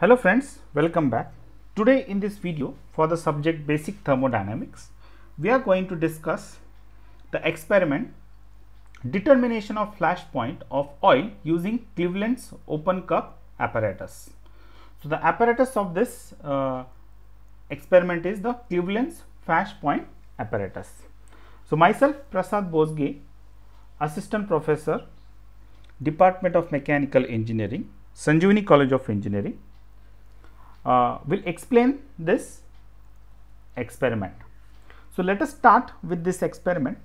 Hello friends, welcome back. Today in this video for the subject basic thermodynamics, we are going to discuss the experiment determination of flash point of oil using Cleveland's open cup apparatus. So the apparatus of this uh, experiment is the Cleveland's flash point apparatus. So myself Prasad Bosge, Assistant Professor, Department of Mechanical Engineering, Sanjivani College of Engineering, uh, will explain this experiment. So, let us start with this experiment.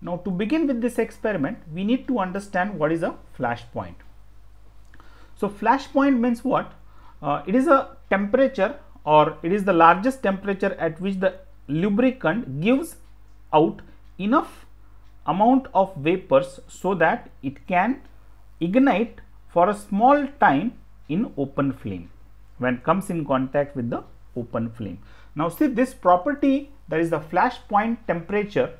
Now, to begin with this experiment, we need to understand what is a flash point. So, flash point means what? Uh, it is a temperature or it is the largest temperature at which the lubricant gives out enough amount of vapors so that it can ignite for a small time in open flame when it comes in contact with the open flame. Now see this property that is the flash point temperature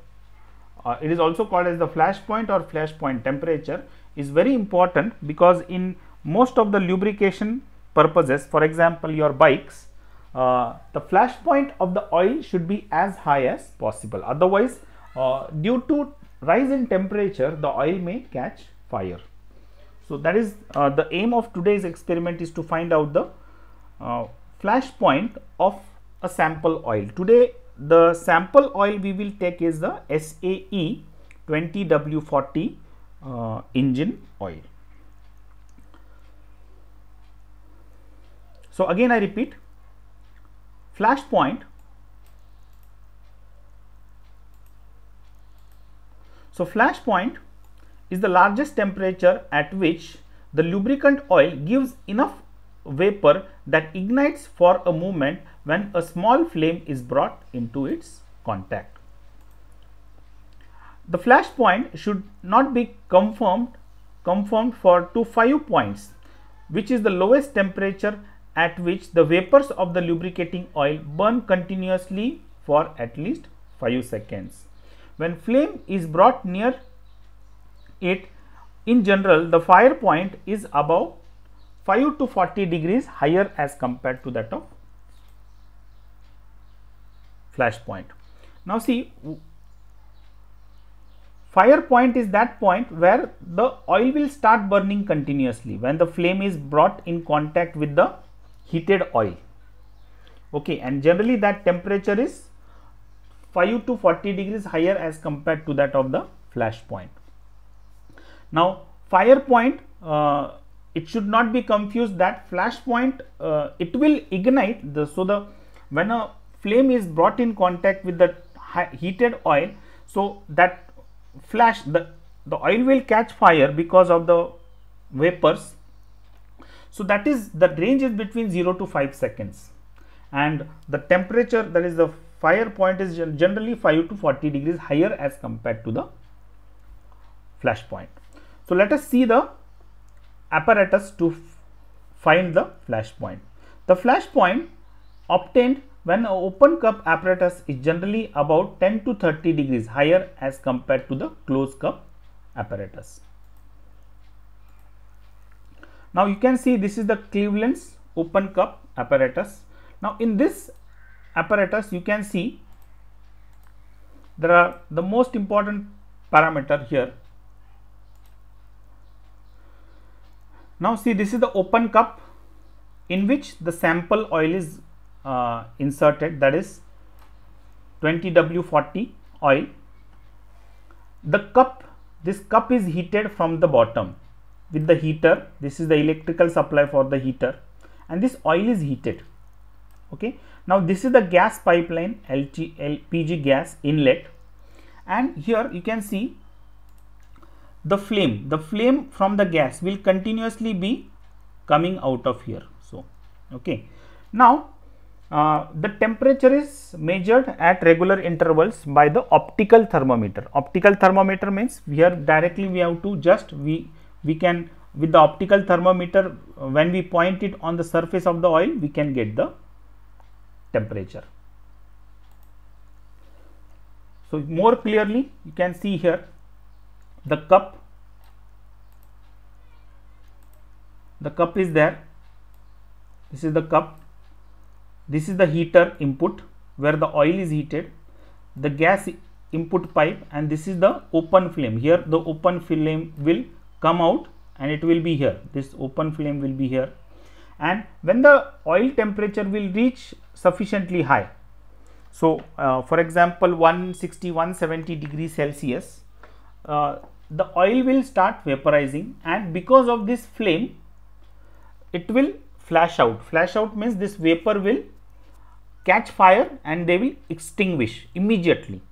uh, it is also called as the flash point or flash point temperature is very important because in most of the lubrication purposes for example your bikes uh, the flash point of the oil should be as high as possible otherwise uh, due to rise in temperature the oil may catch fire. So that is uh, the aim of today's experiment is to find out the uh, flash point of a sample oil. Today the sample oil we will take is the SAE 20W40 uh, engine oil. So again I repeat flash point. So flash point is the largest temperature at which the lubricant oil gives enough vapor that ignites for a moment when a small flame is brought into its contact. The flash point should not be confirmed, confirmed for to 5 points which is the lowest temperature at which the vapors of the lubricating oil burn continuously for at least 5 seconds. When flame is brought near it, in general the fire point is above 5 to 40 degrees higher as compared to that of flash point. Now, see fire point is that point where the oil will start burning continuously when the flame is brought in contact with the heated oil okay and generally that temperature is 5 to 40 degrees higher as compared to that of the flash point now fire point uh, it should not be confused that flash point uh, it will ignite the so the when a flame is brought in contact with the heated oil so that flash the the oil will catch fire because of the vapors so that is the range is between 0 to 5 seconds and the temperature that is the fire point is generally 5 to 40 degrees higher as compared to the flash point so let us see the apparatus to find the flash point. The flash point obtained when open cup apparatus is generally about 10 to 30 degrees higher as compared to the closed cup apparatus. Now you can see this is the Cleveland's open cup apparatus. Now in this apparatus you can see there are the most important parameter here Now see this is the open cup in which the sample oil is uh, inserted that is 20W40 oil. The cup, this cup is heated from the bottom with the heater. This is the electrical supply for the heater and this oil is heated. Okay. Now this is the gas pipeline LG, LPG gas inlet and here you can see the flame the flame from the gas will continuously be coming out of here so okay now uh, the temperature is measured at regular intervals by the optical thermometer optical thermometer means here directly we have to just we we can with the optical thermometer uh, when we point it on the surface of the oil we can get the temperature so more clearly you can see here the cup the cup is there this is the cup this is the heater input where the oil is heated the gas input pipe and this is the open flame here the open flame will come out and it will be here this open flame will be here and when the oil temperature will reach sufficiently high so uh, for example 160 170 degrees celsius uh, the oil will start vaporizing and because of this flame it will flash out flash out means this vapor will catch fire and they will extinguish immediately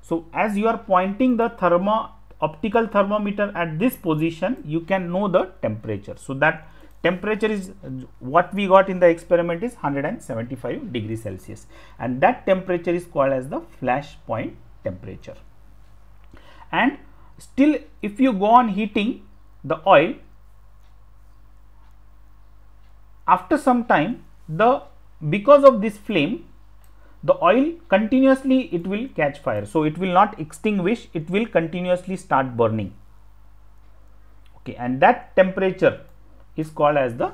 so as you are pointing the thermo optical thermometer at this position you can know the temperature so that temperature is what we got in the experiment is 175 degree celsius and that temperature is called as the flash point temperature and Still, if you go on heating the oil, after some time, the because of this flame, the oil continuously it will catch fire. So, it will not extinguish, it will continuously start burning. Okay, and that temperature is called as the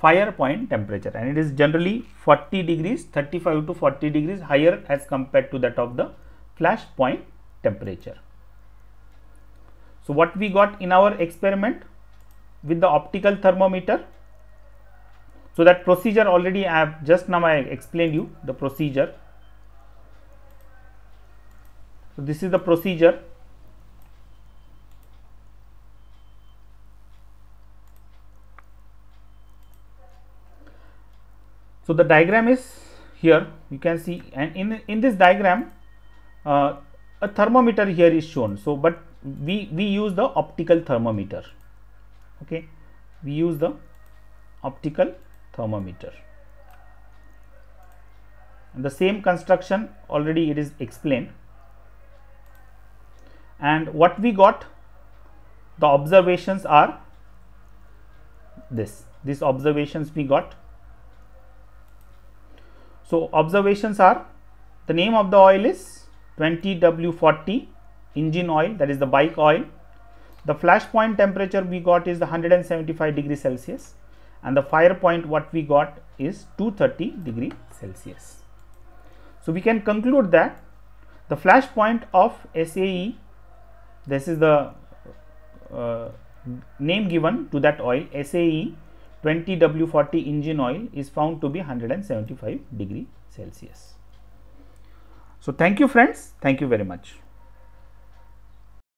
fire point temperature and it is generally 40 degrees 35 to 40 degrees higher as compared to that of the flash point temperature. So, what we got in our experiment with the optical thermometer. So, that procedure already I have just now I explained you the procedure. So, this is the procedure. So, the diagram is here you can see and in, in this diagram uh, a thermometer here is shown. So, but we we use the optical thermometer okay we use the optical thermometer and the same construction already it is explained and what we got the observations are this these observations we got so observations are the name of the oil is 20w40 engine oil that is the bike oil. The flash point temperature we got is 175 degree Celsius and the fire point what we got is 230 degree Celsius. So, we can conclude that the flash point of SAE, this is the uh, name given to that oil SAE 20W40 engine oil is found to be 175 degree Celsius. So, thank you friends. Thank you very much.